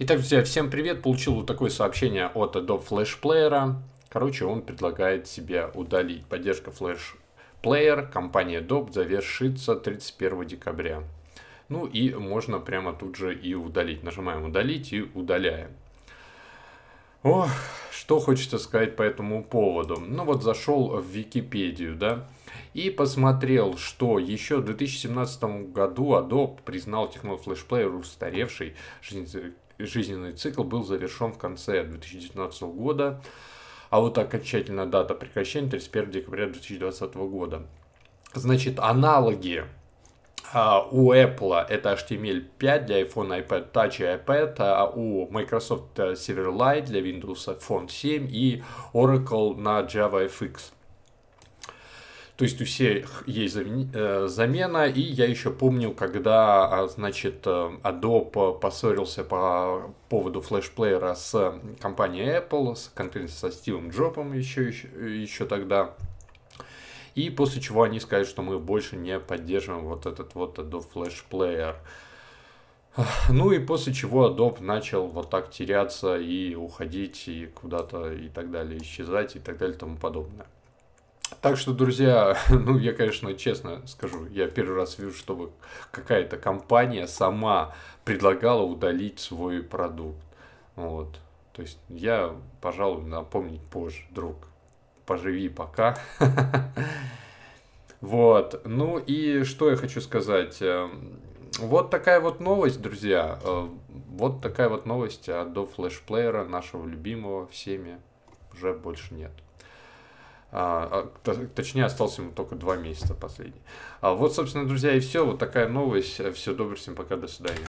Итак, друзья, всем привет! Получил вот такое сообщение от Adobe Flash Player. Короче, он предлагает себе удалить. Поддержка Flash Player компании Adobe завершится 31 декабря. Ну и можно прямо тут же и удалить. Нажимаем удалить и удаляем. Ох, что хочется сказать по этому поводу. Ну вот зашел в Википедию, да, и посмотрел, что еще в 2017 году Adobe признал технофлешплеер устаревшей, жизненный цикл был завершен в конце 2019 года, а вот окончательная дата прекращения 31 декабря 2020 года. Значит, аналоги а, у Apple это HTML5 для iPhone, iPad Touch и iPad, а у Microsoft э, Silverlight для Windows Phone 7 и Oracle на JavaFX. То есть у всех есть э, замена, и я еще помню, когда, а, значит, э, Adobe поссорился по поводу флешплеера с компанией Apple, с конкретно со Стивом Джобом еще, еще, еще тогда, и после чего они скажут, что мы больше не поддерживаем вот этот вот Adobe Flash Player. Ну и после чего Adobe начал вот так теряться и уходить и куда-то и так далее, исчезать и так далее и тому подобное. Так что, друзья, ну я, конечно, честно скажу, я первый раз вижу, чтобы какая-то компания сама предлагала удалить свой продукт. Вот. То есть я, пожалуй, напомнить позже, друг. Поживи пока. Вот. Ну и что я хочу сказать. Эм, вот такая вот новость, друзья. Эм, вот такая вот новость а до флешплеера нашего любимого всеми уже больше нет. А, а, точнее, остался ему только два месяца последний. А вот, собственно, друзья, и все. Вот такая новость. Все, добрый всем пока, до свидания.